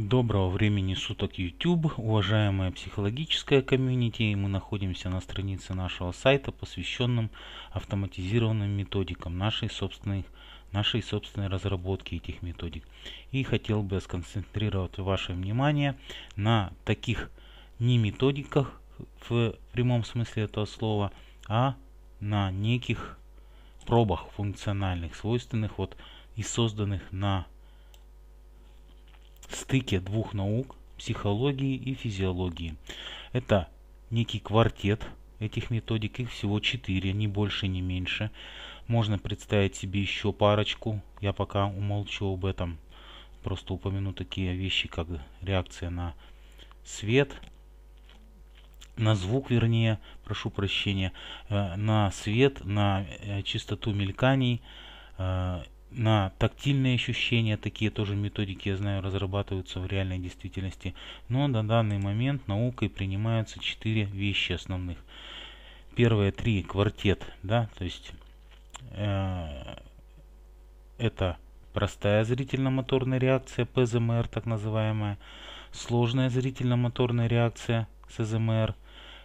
Доброго времени суток YouTube, уважаемая психологическая комьюнити, мы находимся на странице нашего сайта, посвященном автоматизированным методикам нашей собственной, нашей собственной разработки этих методик. И хотел бы сконцентрировать ваше внимание на таких не методиках в прямом смысле этого слова, а на неких пробах функциональных, свойственных вот и созданных на стыке двух наук, психологии и физиологии. Это некий квартет этих методик, их всего четыре, ни больше, ни меньше. Можно представить себе еще парочку, я пока умолчу об этом. Просто упомяну такие вещи, как реакция на свет, на звук, вернее, прошу прощения, э, на свет, на э, частоту мельканий, э, на тактильные ощущения, такие тоже методики, я знаю, разрабатываются в реальной действительности. Но на данный момент наукой принимаются четыре вещи основных. Первые три квартет, да, то есть э, это простая зрительно-моторная реакция, ПЗМР так называемая, сложная зрительно-моторная реакция, СЗМР,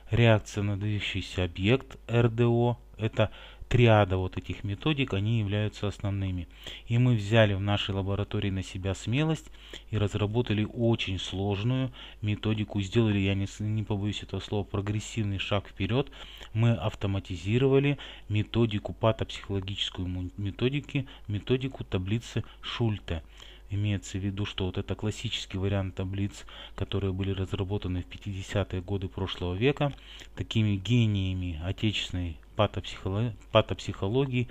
реакция на движущийся объект, РДО, это триада вот этих методик, они являются основными. И мы взяли в нашей лаборатории на себя смелость и разработали очень сложную методику. Сделали, я не, не побоюсь этого слова, прогрессивный шаг вперед. Мы автоматизировали методику патопсихологическую методики, методику таблицы Шульта. Имеется в виду, что вот это классический вариант таблиц, которые были разработаны в 50-е годы прошлого века, такими гениями отечественной патопсихологии, патопсихологии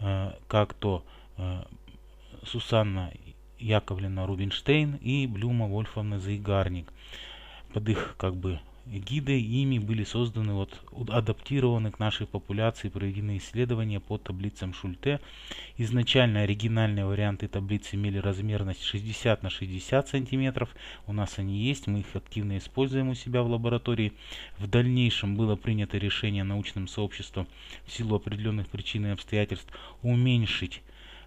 э, как то э, Сусанна Яковлевна Рубинштейн и Блюма Вольфовна Заигарник. Под их как бы Гиды ими были созданы, вот, адаптированы к нашей популяции, проведены исследования по таблицам Шульте. Изначально оригинальные варианты таблицы имели размерность 60 на 60 сантиметров. У нас они есть, мы их активно используем у себя в лаборатории. В дальнейшем было принято решение научным сообществом в силу определенных причин и обстоятельств уменьшить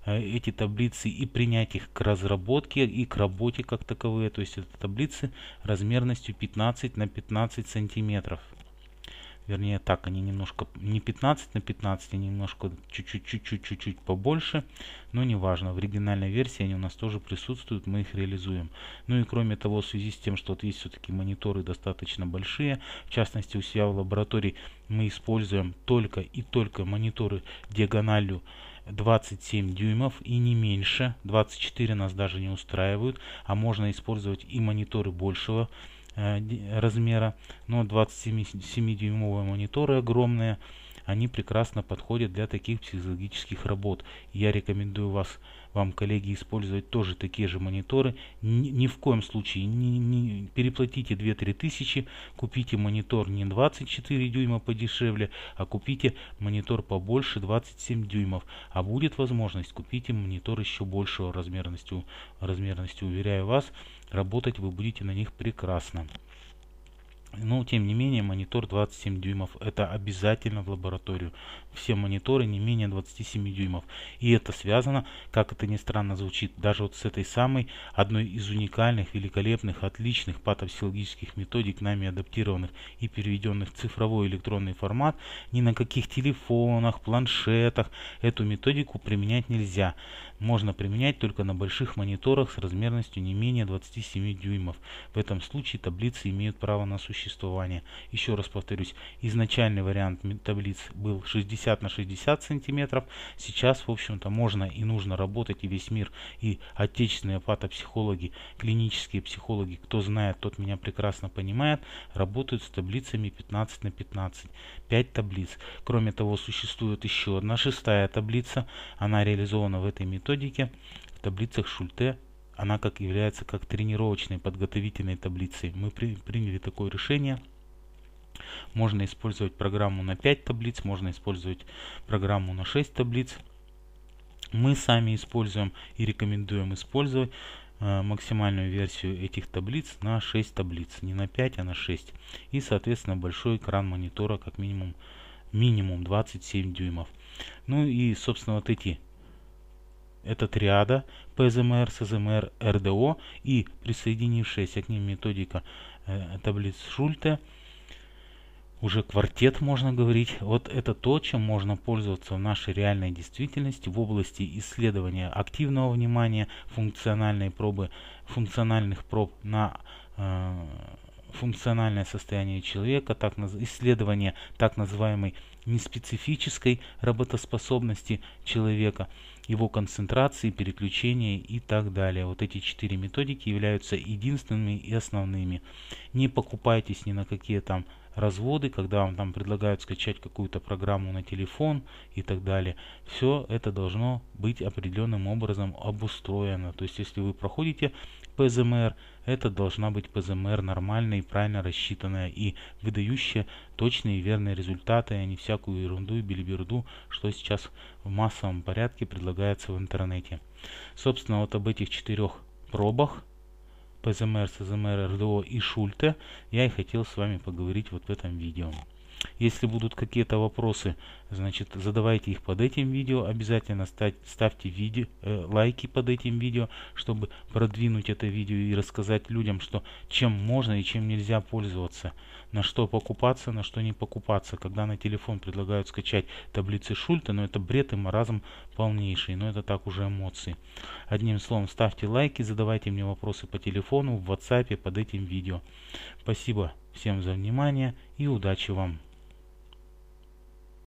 Э, эти таблицы и принять их к разработке и к работе как таковые. То есть это таблицы размерностью 15 на 15 сантиметров. Вернее, так, они немножко, не 15 на 15, они немножко чуть-чуть-чуть-чуть-чуть побольше, но неважно, в оригинальной версии они у нас тоже присутствуют, мы их реализуем. Ну и кроме того, в связи с тем, что вот есть все-таки мониторы достаточно большие, в частности у себя в лаборатории мы используем только и только мониторы диагональю 27 дюймов и не меньше. 24 нас даже не устраивают, а можно использовать и мониторы большего Э, размера, но 27-дюймовые мониторы огромные, они прекрасно подходят для таких психологических работ. Я рекомендую вас, вам, коллеги, использовать тоже такие же мониторы. Ни, ни в коем случае не, не переплатите 2-3 тысячи, купите монитор не 24 дюйма подешевле, а купите монитор побольше 27 дюймов. А будет возможность, купите монитор еще большего размерности, размерности уверяю вас, работать вы будете на них прекрасно. Но, тем не менее, монитор 27 дюймов. Это обязательно в лабораторию. Все мониторы не менее 27 дюймов. И это связано, как это ни странно звучит, даже вот с этой самой, одной из уникальных, великолепных, отличных патопсихологических методик, нами адаптированных и переведенных в цифровой электронный формат, ни на каких телефонах, планшетах эту методику применять нельзя. Можно применять только на больших мониторах с размерностью не менее 27 дюймов. В этом случае таблицы имеют право на существование существования. Еще раз повторюсь, изначальный вариант таблиц был 60 на 60 сантиметров. Сейчас, в общем-то, можно и нужно работать, и весь мир, и отечественные патопсихологи, клинические психологи, кто знает, тот меня прекрасно понимает, работают с таблицами 15 на 15. 5 таблиц. Кроме того, существует еще одна шестая таблица, она реализована в этой методике в таблицах Шульте она как является как тренировочной, подготовительной таблицей. Мы при, приняли такое решение. Можно использовать программу на 5 таблиц, можно использовать программу на 6 таблиц. Мы сами используем и рекомендуем использовать э, максимальную версию этих таблиц на 6 таблиц. Не на 5, а на 6. И, соответственно, большой экран монитора как минимум минимум 27 дюймов. Ну и, собственно, вот эти этот ряда ПЗМР, СЗМР, РДО и присоединившаяся к ним методика э, таблиц Шульте, уже квартет можно говорить. Вот это то, чем можно пользоваться в нашей реальной действительности в области исследования активного внимания, функциональной пробы, функциональных проб на э, функциональное состояние человека, так, исследование так называемой неспецифической работоспособности человека, его концентрации, переключения и так далее. Вот эти четыре методики являются единственными и основными. Не покупайтесь ни на какие там разводы, когда вам там предлагают скачать какую-то программу на телефон и так далее. Все это должно быть определенным образом обустроено. То есть, если вы проходите ПЗМР, это должна быть ПЗМР нормальная и правильно рассчитанная и выдающая точные и верные результаты, а не всякую ерунду и билиберду, что сейчас в массовом порядке предлагается в интернете. Собственно, вот об этих четырех пробах ПЗМР, СЗМР, РДО и Шульте я и хотел с вами поговорить вот в этом видео. Если будут какие-то вопросы, значит, задавайте их под этим видео. Обязательно ставь, ставьте видео, э, лайки под этим видео, чтобы продвинуть это видео и рассказать людям, что чем можно и чем нельзя пользоваться. На что покупаться, на что не покупаться. Когда на телефон предлагают скачать таблицы Шульта, но ну, это бред и маразм полнейший. Но это так уже эмоции. Одним словом, ставьте лайки, задавайте мне вопросы по телефону, в WhatsApp под этим видео. Спасибо всем за внимание и удачи вам!